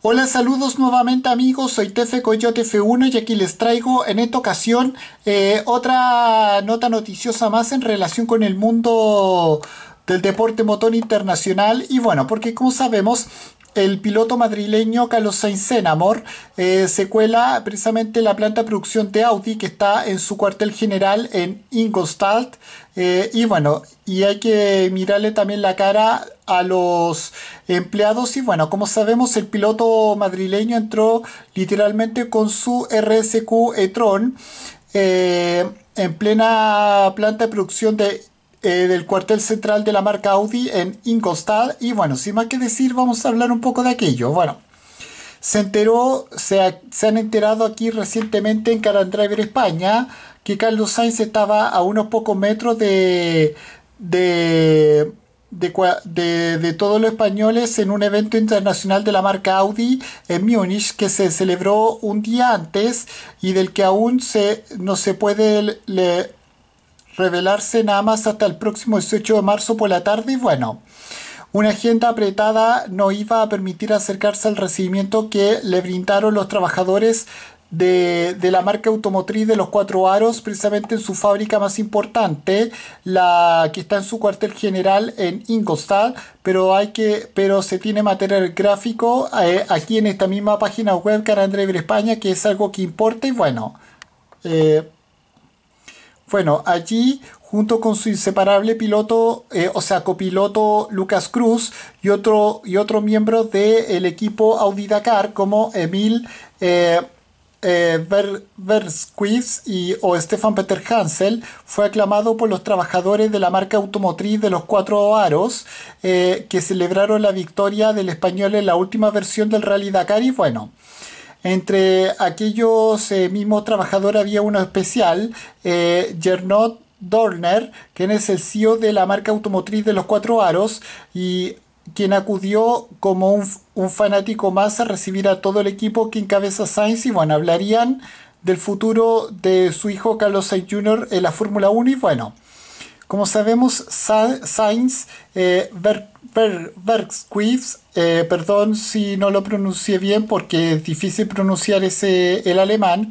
Hola, saludos nuevamente amigos, soy Tefe Coyote F1 y aquí les traigo en esta ocasión eh, otra nota noticiosa más en relación con el mundo del deporte motor internacional y bueno, porque como sabemos el piloto madrileño Carlos Sainz en eh, se cuela precisamente la planta de producción de Audi que está en su cuartel general en Ingolstadt. Eh, y bueno, y hay que mirarle también la cara a los empleados. Y bueno, como sabemos, el piloto madrileño entró literalmente con su RSQ e-tron eh, en plena planta de producción de eh, del cuartel central de la marca Audi en Ingolstadt. Y bueno, sin más que decir, vamos a hablar un poco de aquello. Bueno, se enteró, se, han enterado aquí recientemente en Driver España que Carlos Sainz estaba a unos pocos metros de, de de, todos los españoles en un evento internacional de la marca Audi en Múnich que se celebró un día antes y del que aún se, no se puede le, revelarse nada más hasta el próximo 18 de marzo por la tarde y bueno, una agenda apretada no iba a permitir acercarse al recibimiento que le brindaron los trabajadores de, la marca automotriz de los Cuatro Aros, precisamente en su fábrica más importante, la que está en su cuartel general en Ingolstadt, pero hay que, pero se tiene material gráfico eh, aquí en esta misma página web Carandrever España, que es algo que importa y bueno. Eh, bueno, allí junto con su inseparable piloto, eh, o sea, copiloto Lucas Cruz y otro, y otro miembro del equipo Audi Dakar como Emil eh, eh y, o Stefan Peter Hansel, fue aclamado por los trabajadores de la marca automotriz de los Cuatro Aros eh, que celebraron la victoria del español en la última versión del Rally Dakar y bueno. Entre aquellos eh, mismos trabajadores había uno especial, eh, Gernot Dorner, quien es el CEO de la marca automotriz de los Cuatro Aros y quien acudió como un, un fanático más a recibir a todo el equipo que encabeza Sainz y bueno, hablarían del futuro de su hijo Carlos Sainz Jr. en la Fórmula 1 y bueno, como sabemos, Sainz eh, eh, perdón si no lo pronuncié bien porque es difícil pronunciar ese, el alemán,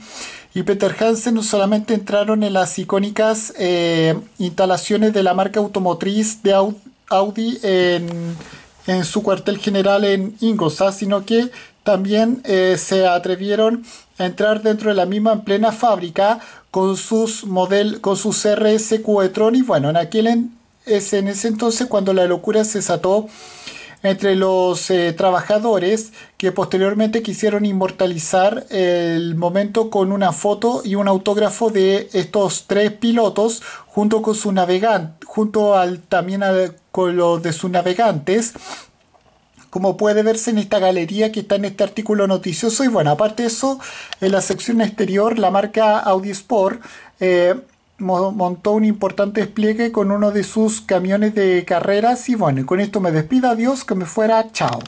y Peter Hansen no solamente entraron en las icónicas eh, instalaciones de la marca automotriz de Audi en, en su cuartel general en Ingolstadt, sino que también eh, se atrevieron a entrar dentro de la misma en plena fábrica con sus model, con sus RS 4 y bueno, en aquel es en ese entonces cuando la locura se desató entre los eh, trabajadores que posteriormente quisieron inmortalizar el momento con una foto y un autógrafo de estos tres pilotos junto con su navegante, junto al también con los de sus navegantes como puede verse en esta galería que está en este artículo noticioso. Y bueno, aparte de eso, en la sección exterior, la marca Audi Sport eh, montó un importante despliegue con uno de sus camiones de carreras. Y bueno, con esto me despido, adiós, que me fuera, chao.